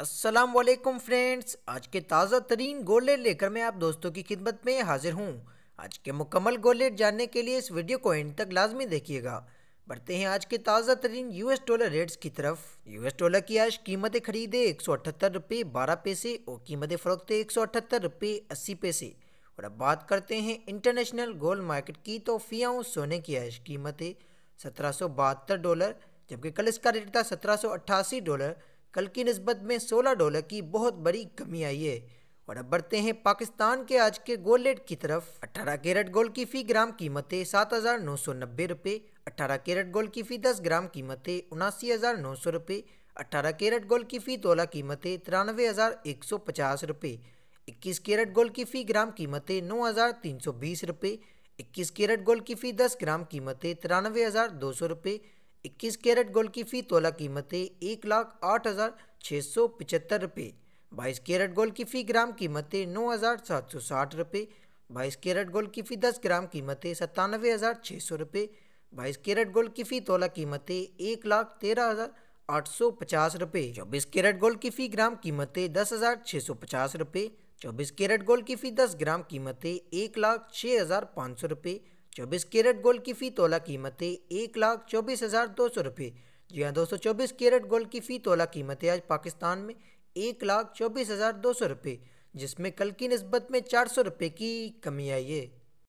अस्सलाम वालेकुम फ्रेंड्स आज के ताज़ा तरीन गोले लेकर मैं आप दोस्तों की खिदमत में हाजिर हूँ आज के मुकम्मल गोले जानने के लिए इस वीडियो को एंड तक लाजमी देखिएगा बढ़ते हैं आज के ताज़ा तरीन यूएस डॉलर रेट्स की तरफ यूएस डॉलर की आज कीमतें खरीदे एक सौ अठहत्तर रुपये बारह पैसे और कीमतें फरोख्त एक सौ अठहत्तर रुपये अस्सी पैसे और अब बात करते हैं इंटरनेशनल गोल्ड मार्केट की तो फियाओं सोने की आज कीमतें सत्रह सौ बहत्तर डॉलर जबकि कल इसका रेट था सत्रह सौ अट्ठासी डॉलर कल की नस्बत में 16 डॉलर की बहुत बड़ी कमी आई है और अब बढ़ते हैं पाकिस्तान के आज के गोल रेट की तरफ 18 कैरेट गोल की फी ग्राम कीमतें सात हज़ार नौ सौ नब्बे रुपये अट्ठारह कैरेट गोल की फी दस ग्राम कीमतें उनासी हज़ार नौ सौ रुपये अट्ठारह कैरेट गोल की फी तोला कीमतें तिरानवे हज़ार एक सौ पचास रुपये इक्कीस कैरेट गोल की फी ग्राम कीमतें नौ हज़ार तीन सौ बीस रुपये इक्कीस कैरेट गोल की फी दस ग्राम कीमतें तिरानवे हज़ार दो सौ रुपये इक्कीस कैरेट गोल्ड की फ़ी तोला कीमतें एक लाख आठ हज़ार छः सौ पचहत्तर रुपये बाईस कैरेट गोल्ड की फ़ी ग्राम कीमतें नौ हज़ार सात सौ साठ रुपये बाईस कैरेट गोल्ड की फ़ी दस ग्राम कीमतें सत्तानवे हज़ार छः सौ रुपये बाईस कैरेट गोल्ड की फ़ी तोला कीमतें एक लाख तेरह हज़ार आठ सौ पचास रुपये चौबीस कैरेट गोल्ड की फ़ी ग्राम कीमतें दस हज़ार छः सौ पचास रुपये चौबीस कैरेट गोल्ड की फ़ी दस ग्राम कीमतें एक लाख छः हज़ार पाँच सौ रुपये चौबीस कैरेट गोल्ड की फ़ी तोला कीमतें एक लाख चौबीस हज़ार दो सौ रुपये जी हाँ दोस्तों चौबीस कैरेट गोल्ड की फ़ी तोला कीमतें आज पाकिस्तान में एक लाख चौबीस हज़ार दो सौ रुपये जिसमें कल की नस्बत में चार सौ रुपये की कमी आई है